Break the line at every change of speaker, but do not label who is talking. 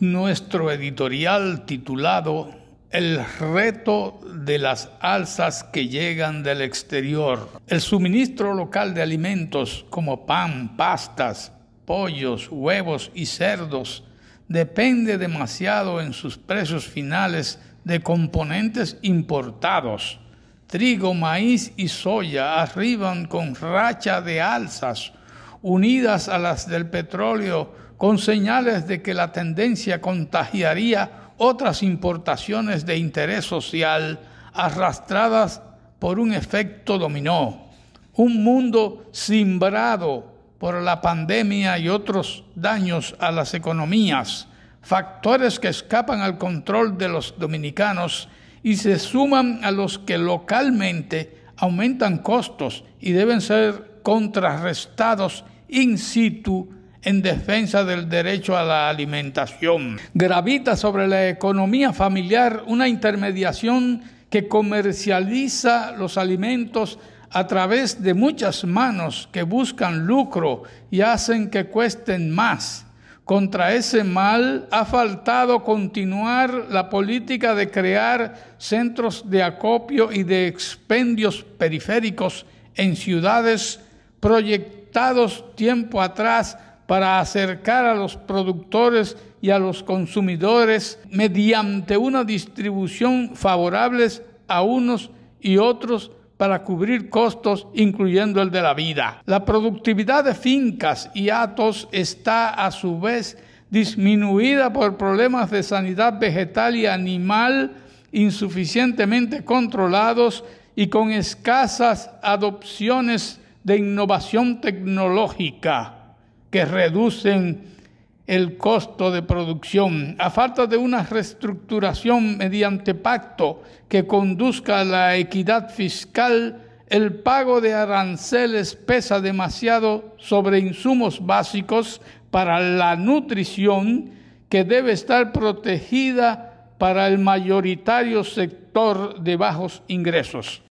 nuestro editorial titulado El reto de las alzas que llegan del exterior. El suministro local de alimentos como pan, pastas, pollos, huevos y cerdos depende demasiado en sus precios finales de componentes importados. Trigo, maíz y soya arriban con racha de alzas unidas a las del petróleo, con señales de que la tendencia contagiaría otras importaciones de interés social arrastradas por un efecto dominó. Un mundo simbrado por la pandemia y otros daños a las economías, factores que escapan al control de los dominicanos y se suman a los que localmente aumentan costos y deben ser contrarrestados in situ en defensa del derecho a la alimentación. Gravita sobre la economía familiar una intermediación que comercializa los alimentos a través de muchas manos que buscan lucro y hacen que cuesten más. Contra ese mal ha faltado continuar la política de crear centros de acopio y de expendios periféricos en ciudades proyectados tiempo atrás para acercar a los productores y a los consumidores mediante una distribución favorables a unos y otros para cubrir costos, incluyendo el de la vida. La productividad de fincas y atos está a su vez disminuida por problemas de sanidad vegetal y animal insuficientemente controlados y con escasas adopciones de innovación tecnológica que reducen el costo de producción, a falta de una reestructuración mediante pacto que conduzca a la equidad fiscal, el pago de aranceles pesa demasiado sobre insumos básicos para la nutrición que debe estar protegida para el mayoritario sector de bajos ingresos.